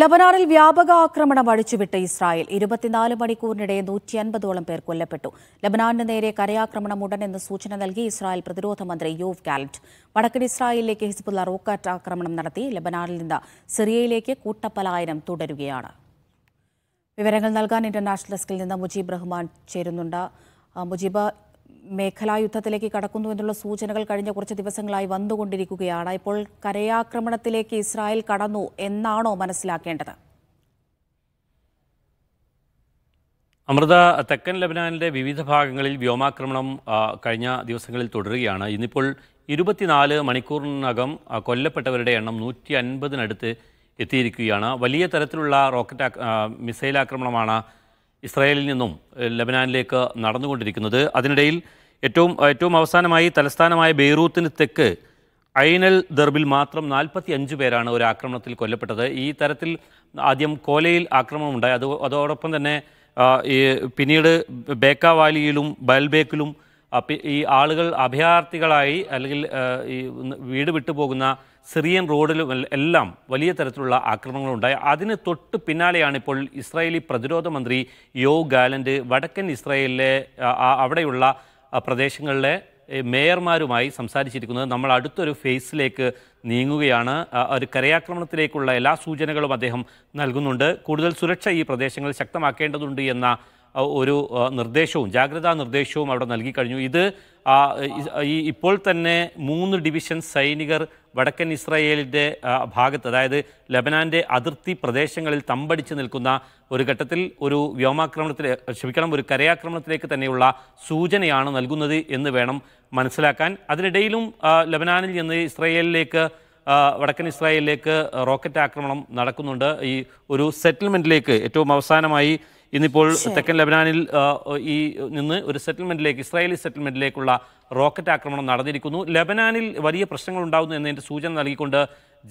ലബനാറിൽ വ്യാപക ആക്രമണം അഴിച്ചുവിട്ട് ഇസ്രായേൽ ഇരുപത്തിനാല് മണിക്കൂറിനിടെ നൂറ്റി അൻപതോളം പേർ കൊല്ലപ്പെട്ടു ലബനാറിന് നേരെ കരയാക്രമണം ഉടനെന്ന് സൂചന നൽകി ഇസ്രായേൽ പ്രതിരോധ മന്ത്രി യോവ് ഗാലറ്റ് വടക്കൻ ഇസ്രായേലിലേക്ക് ഹിസ്ബുള്ള റോക്കറ്റ് ആക്രമണം നടത്തി ലബനാറിൽ നിന്ന് സിറിയയിലേക്ക് കൂട്ടപ്പലായനം തുടരുകയാണ് വിവരങ്ങൾ നൽകാൻ ഇന്റർനാഷണൽ ഡെസ്കിൽ നിന്ന് മുജീബ് റഹ്മാൻ ചേരുന്നുണ്ട് മുജീബ് മേഖലായുദ്ധത്തിലേക്ക് കടക്കുന്നു എന്നുള്ള സൂചനകൾ കഴിഞ്ഞ കുറച്ച് ദിവസങ്ങളായി വന്നുകൊണ്ടിരിക്കുകയാണ് ഇപ്പോൾ കരയാക്രമണത്തിലേക്ക് ഇസ്രായേൽ കടന്നു എന്നാണോ മനസ്സിലാക്കേണ്ടത് അമൃത തെക്കൻ ലബനാനിലെ വിവിധ ഭാഗങ്ങളിൽ വ്യോമാക്രമണം കഴിഞ്ഞ ദിവസങ്ങളിൽ തുടരുകയാണ് ഇന്നിപ്പോൾ ഇരുപത്തിനാല് മണിക്കൂറിനകം കൊല്ലപ്പെട്ടവരുടെ എണ്ണം നൂറ്റി അൻപതിനടുത്ത് എത്തിയിരിക്കുകയാണ് വലിയ തരത്തിലുള്ള റോക്കറ്റ് മിസൈൽ ആക്രമണമാണ് ഇസ്രായേലിൽ നിന്നും ലബനാനിലേക്ക് നടന്നുകൊണ്ടിരിക്കുന്നത് അതിനിടയിൽ ഏറ്റവും ഏറ്റവും അവസാനമായി തലസ്ഥാനമായ ബെയ്റൂത്തിന് തെക്ക് ഐനൽ ദർബിൽ മാത്രം നാൽപ്പത്തി അഞ്ച് പേരാണ് ഒരു ആക്രമണത്തിൽ കൊല്ലപ്പെട്ടത് ഈ തരത്തിൽ ആദ്യം കോലയിൽ ആക്രമണം ഉണ്ടായി അത് അതോടൊപ്പം തന്നെ പിന്നീട് ബേക്കാവാലിയിലും ബൽബേക്കിലും ഈ ആളുകൾ അഭയാർത്ഥികളായി അല്ലെങ്കിൽ ഈ വീട് വിട്ടുപോകുന്ന സിറിയൻ റോഡിലും എല്ലാം വലിയ തരത്തിലുള്ള ആക്രമണങ്ങളുണ്ടായി അതിന് തൊട്ട് പിന്നാലെയാണ് ഇപ്പോൾ ഇസ്രായേലി പ്രതിരോധ മന്ത്രി യോ ഗാലൻഡ് വടക്കൻ ഇസ്രായേലിലെ അവിടെയുള്ള പ്രദേശങ്ങളിലെ മേയർമാരുമായി സംസാരിച്ചിരിക്കുന്നത് നമ്മൾ അടുത്തൊരു ഫേസിലേക്ക് നീങ്ങുകയാണ് ഒരു കരയാക്രമണത്തിലേക്കുള്ള എല്ലാ സൂചനകളും അദ്ദേഹം നൽകുന്നുണ്ട് കൂടുതൽ സുരക്ഷ ഈ പ്രദേശങ്ങളിൽ ശക്തമാക്കേണ്ടതുണ്ട് എന്ന ഒരു നിർദ്ദേശവും ജാഗ്രതാ നിർദ്ദേശവും അവിടെ നൽകി കഴിഞ്ഞു ഇത് ഈ ഇപ്പോൾ തന്നെ മൂന്ന് ഡിവിഷൻ സൈനികർ വടക്കൻ ഇസ്രായേലിൻ്റെ ഭാഗത്ത് അതായത് ലബനാൻ്റെ അതിർത്തി പ്രദേശങ്ങളിൽ തമ്പടിച്ച് നിൽക്കുന്ന ഒരു ഘട്ടത്തിൽ ഒരു വ്യോമാക്രമണത്തിൽ ക്ഷമിക്കണം ഒരു കരയാക്രമണത്തിലേക്ക് തന്നെയുള്ള സൂചനയാണ് നൽകുന്നത് എന്ന് വേണം മനസ്സിലാക്കാൻ അതിനിടയിലും ലബനാനിൽ നിന്ന് ഇസ്രായേലിലേക്ക് വടക്കൻ ഇസ്രായേലിലേക്ക് റോക്കറ്റ് ആക്രമണം നടക്കുന്നുണ്ട് ഈ ഒരു സെറ്റിൽമെൻറ്റിലേക്ക് ഏറ്റവും അവസാനമായി ഇന്നിപ്പോൾ തെക്കൻ ലബനാനിൽ ഈ നിന്ന് ഒരു സെറ്റിൽമെന്റിലേക്ക് ഇസ്രായേലി സെറ്റിൽമെന്റിലേക്കുള്ള റോക്കറ്റ് ആക്രമണം നടന്നിരിക്കുന്നു ലബനാനിൽ വലിയ പ്രശ്നങ്ങൾ ഉണ്ടാകുന്നു എന്നതിൻ്റെ സൂചന നൽകിക്കൊണ്ട്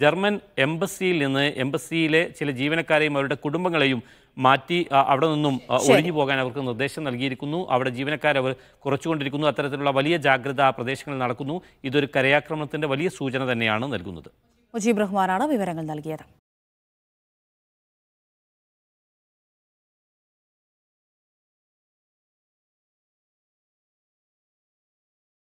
ജർമ്മൻ എംബസിയിൽ നിന്ന് എംബസിയിലെ ചില ജീവനക്കാരെയും അവരുടെ കുടുംബങ്ങളെയും മാറ്റി അവിടെ നിന്നും ഒഴിഞ്ഞു പോകാൻ അവർക്ക് നിർദ്ദേശം നൽകിയിരിക്കുന്നു അവിടെ ജീവനക്കാരവർ കുറച്ചുകൊണ്ടിരിക്കുന്നു അത്തരത്തിലുള്ള വലിയ ജാഗ്രത പ്രദേശങ്ങളിൽ നടക്കുന്നു ഇതൊരു കരയാക്രമണത്തിന്റെ വലിയ സൂചന തന്നെയാണ് നൽകുന്നത് മുജീബ് റഹ്മാനാണ് വിവരങ്ങൾ നൽകിയത്